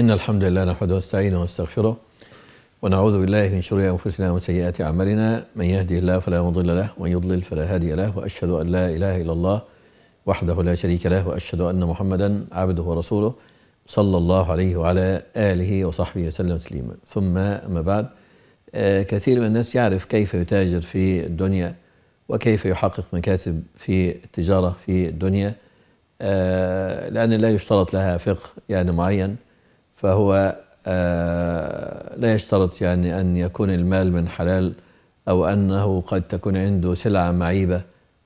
إن الحمد لله نحمده ونستعينه ونستغفره ونعوذ بالله من شرور أنفسنا ومن سيئات أعمالنا من يهدي الله فلا مضل له ومن يضلل فلا هادي له وأشهد أن لا إله إلا الله وحده لا شريك له وأشهد أن محمدا عبده ورسوله صلى الله عليه وعلى آله وصحبه وسلم تسليما ثم أما بعد آه، كثير من الناس يعرف كيف يتاجر في الدنيا وكيف يحقق مكاسب في التجارة في الدنيا آه، لأن لا يشترط لها فقه يعني معين فهو آه، لا يشترط يعني أن يكون المال من حلال أو أنه قد تكون عنده سلعة معيبة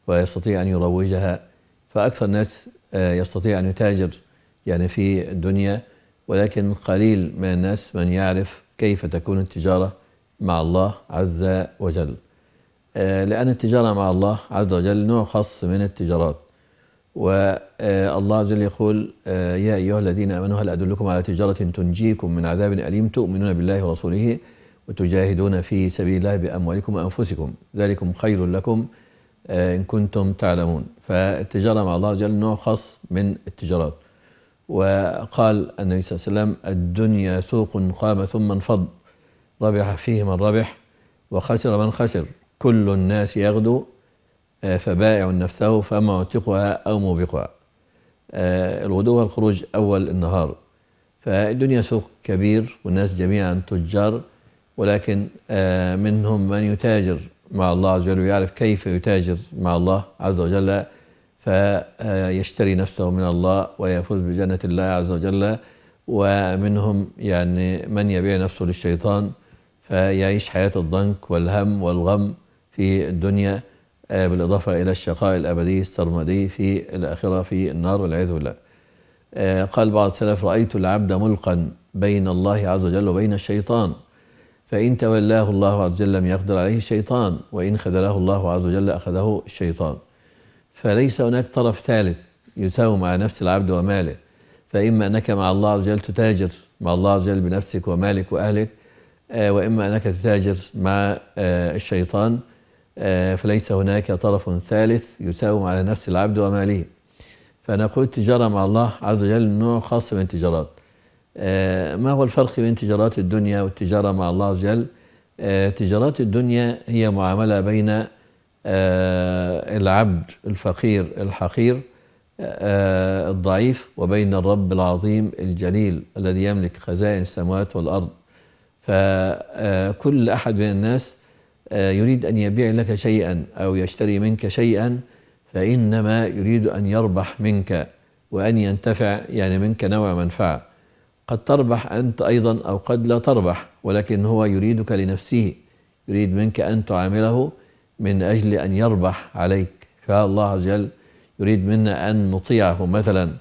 ويستطيع أن يروجها فأكثر الناس آه، يستطيع أن يتاجر يعني في الدنيا ولكن قليل من الناس من يعرف كيف تكون التجارة مع الله عز وجل آه، لأن التجارة مع الله عز وجل نوع خاص من التجارات والله عز وجل يقول يا أيها الذين آمنوا هل أدلكم على تجارة تنجيكم من عذاب أليم تؤمنون بالله ورسوله وتجاهدون في سبيل الله بأموالكم وأنفسكم ذلكم خير لكم آه، إن كنتم تعلمون فالتجارة مع الله عز وجل نوع خاص من التجارات وقال النبي صلى الله عليه وسلم الدنيا سوق قام ثم انفض ربح فيه من ربح وخسر من خسر كل الناس يغدو آه، فبائع نفسه فمعتقها أو موبقها آه، الغدو والخروج أول النهار فالدنيا سوق كبير والناس جميعا تجار ولكن آه، منهم من يتاجر مع الله عز وجل ويعرف كيف يتاجر مع الله عز وجل فيشتري نفسه من الله ويفوز بجنة الله عز وجل ومنهم يعني من يبيع نفسه للشيطان فيعيش حياة الضنك والهم والغم في الدنيا آه، بالإضافة إلى الشقاء الأبدي السرمدي في الآخرة في النار والعياذ بالله آه، قال بعض السلف رأيت العبد ملقا بين الله عز وجل وبين الشيطان فإن تولاه الله عز وجل لم يقدر عليه الشيطان وإن خذله الله عز وجل أخذه الشيطان فليس هناك طرف ثالث يساوم مع نفس العبد وماله فإما أنك مع الله عز وجل تتاجر مع الله عز وجل بنفسك ومالك وأهلك آه، وإما أنك تتاجر مع الشيطان آه، فليس هناك طرف ثالث يساوم على نفس العبد وماله فأنا قلت تجارة مع الله عز وجل نوع خاص من التجارات آه، ما هو الفرق بين تجارات الدنيا والتجارة مع الله عز وجل آه، تجارات الدنيا هي معاملة بين العبد الفقير الحقير الضعيف وبين الرب العظيم الجليل الذي يملك خزائن السماوات والأرض فكل أحد من الناس آه، يريد أن يبيع لك شيئا أو يشتري منك شيئا فإنما يريد أن يربح منك وأن ينتفع يعني منك نوع منفعة قد تربح أنت أيضا أو قد لا تربح ولكن هو يريدك لنفسه يريد منك أن تعامله من أجل أن يربح عليك فالله عز وجل يريد منا أن نطيعه مثلا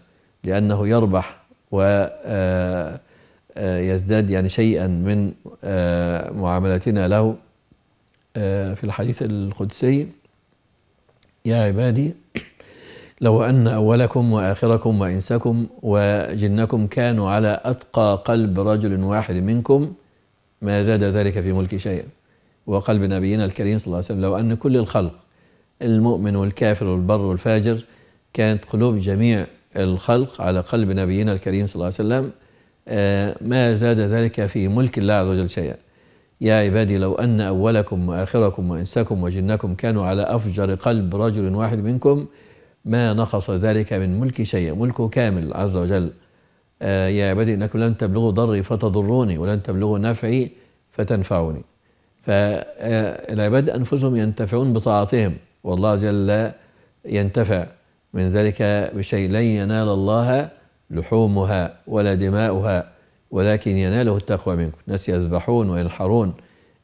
لأنه يربح و آه، آه، يزداد يعني شيئا من معاملتنا له آه، في الحديث القدسي يا عبادي لو أن أولكم وآخركم وإنسكم وجنكم كانوا على أتقى قلب رجل واحد منكم ما زاد ذلك في ملك شيئا وقلب نبينا الكريم صلى الله عليه وسلم لو أن كل الخلق المؤمن والكافر والبر والفاجر كانت قلوب جميع الخلق على قلب نبينا الكريم صلى الله عليه وسلم آه، ما زاد ذلك في ملك الله عز وجل شيئا يا عبادي لو أن أولكم وآخركم وإنسكم وجنكم كانوا على أفجر قلب رجل واحد منكم ما نقص ذلك من ملك شيء ملكه كامل عز وجل آه، يا عبادي إنكم لن تبلغوا ضري فتضروني ولن تبلغوا نفعي فتنفعوني فالعباد آه، أنفسهم ينتفعون بطاعتهم والله جل ينتفع من ذلك بشيء لن ينال الله لحومها ولا دماؤها ولكن يناله التقوى منكم الناس يذبحون وينحرون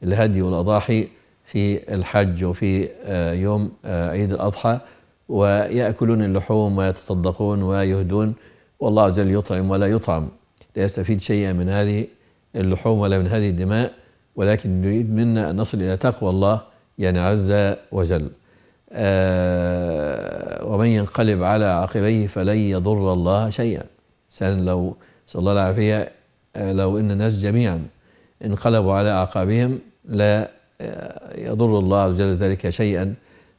الهدي والأضاحي في الحج وفي آه، يوم آه، عيد الأضحى ويأكلون اللحوم ويتصدقون ويهدون والله عز وجل يطعم ولا يطعم لا يستفيد شيئا من هذه اللحوم ولا من هذه الدماء ولكن نريد منا أن نصل إلى تقوى الله يعني عز وجل آه ومن ينقلب على عقبيه فلن يضر الله شيئا سأل لو صلى الله العافية لو ان الناس جميعا انقلبوا على اعقابهم لا آه، يضر الله عز وجل ذلك شيئا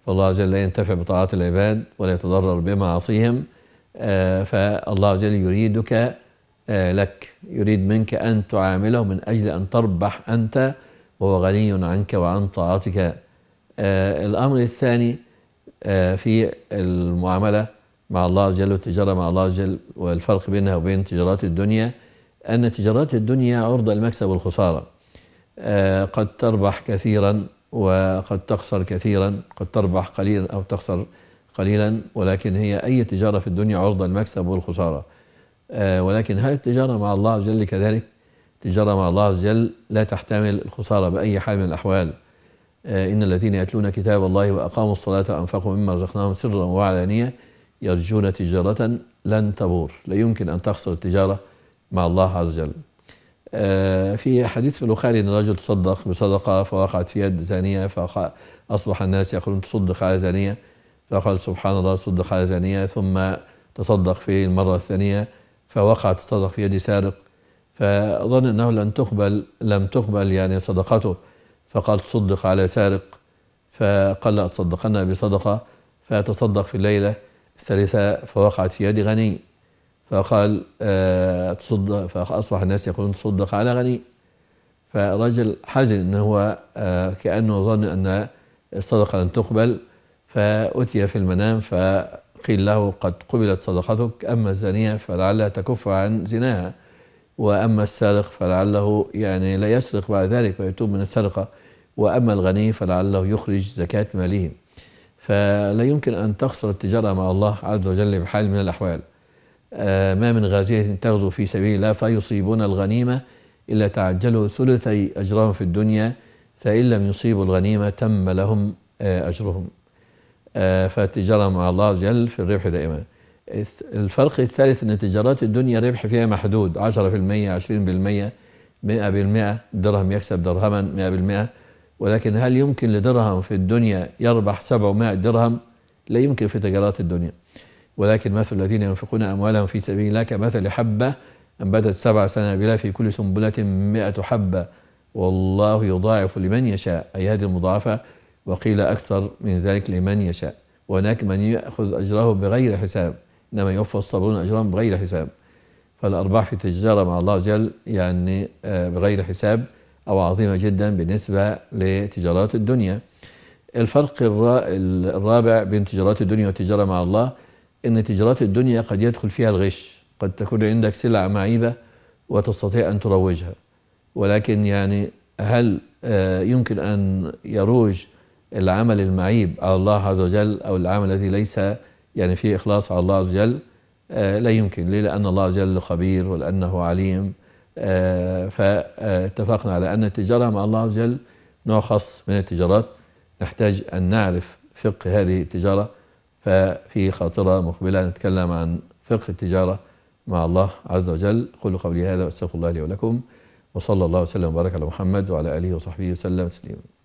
فالله عز وجل لا ينتفع بطاعات العباد ولا يتضرر بمعاصيهم آه، فالله عز وجل يريدك آه، لك يريد منك أن تعامله من أجل أن تربح أنت وهو غني عنك وعن طاعتك الأمر الثاني في المعاملة مع الله عز وجل والتجارة مع الله عز وجل والفرق بينها وبين تجارات الدنيا أن تجارات الدنيا عرضة المكسب والخسارة آه، قد تربح كثيرا وقد تخسر كثيرا قد تربح قليلا أو تخسر قليلا ولكن هي أي تجارة في الدنيا عرضة المكسب والخسارة آه، ولكن هل التجارة مع الله عز وجل كذلك التجارة مع الله عز وجل لا تحتمل الخسارة بأي حال من الأحوال آه، إن الذين يتلون كتاب الله وأقاموا الصلاة وأنفقوا مما رزقناهم سرا وعلانية يرجون تجارة لن تبور لا يمكن أن تخسر التجارة مع الله عز وجل آه، في حديث في البخاري ان رجل تصدق بصدقه فوقعت في يد زانيه فاصبح الناس يقولون تصدق على زانيه فقال سبحان الله تصدق على زانيه ثم تصدق في المره الثانيه فوقعت تصدق في يد سارق فظن انه لن تقبل لم تقبل يعني صدقته فقال تصدق على سارق فقال لا اتصدقن بصدقه فتصدق في الليله الثالثه فوقعت في يد غني فقال آه، تصدق فأصبح الناس يقولون تصدق على غني فالرجل حزن أنه هو آه، كأنه ظن أن الصدقة لن تقبل فأتي في المنام فقيل له قد قبلت صدقتك أما الزانية فلعلها تكف عن زناها وأما السارق فلعله يعني لا يسرق بعد ذلك ويتوب من السرقة وأما الغني فلعله يخرج زكاة ماله فلا يمكن أن تخسر التجارة مع الله عز وجل بحال من الأحوال آه، ما من غازية تغزو في سبيل الله فيصيبون الغنيمة إلا تعجلوا ثلثي أجرهم في الدنيا فإن لم يصيبوا الغنيمة تم لهم آه، أجرهم آه، فالتجارة مع الله عز وجل في الربح دائما الفرق الثالث أن تجارات الدنيا ربح فيها محدود 10% 20% 100% درهم يكسب درهما 100% ولكن هل يمكن لدرهم في الدنيا يربح 700 درهم لا يمكن في تجارات الدنيا ولكن مثل الذين ينفقون أموالهم في سبيل الله كمثل حبة أنبتت سبع سنابل في كل سنبلة مئة حبة والله يضاعف لمن يشاء أي هذه المضاعفة وقيل أكثر من ذلك لمن يشاء وهناك من يأخذ أجره بغير حساب إنما يوفى الصابرون أجرهم بغير حساب فالأرباح في التجارة مع الله عز وجل يعني آه، بغير حساب أو عظيمة جدا بالنسبة لتجارات الدنيا الفرق الرابع بين تجارات الدنيا والتجارة مع الله أن تجارات الدنيا قد يدخل فيها الغش قد تكون عندك سلع معيبة وتستطيع أن تروجها ولكن يعني هل آه، يمكن أن يروج العمل المعيب على الله عز وجل أو العمل الذي ليس يعني فيه إخلاص على الله عز وجل آه، لا يمكن ليه لأن الله عز وجل خبير ولأنه عليم آه، فاتفقنا على أن التجارة مع الله عز وجل نوع خاص من التجارات نحتاج أن نعرف فقه هذه التجارة ففي خاطرة مقبلة نتكلم عن فقه التجارة مع الله عز وجل قولوا قولي هذا واستغفر الله لي ولكم وصلى الله وسلم وبارك على محمد وعلى آله وصحبه وسلم تسليما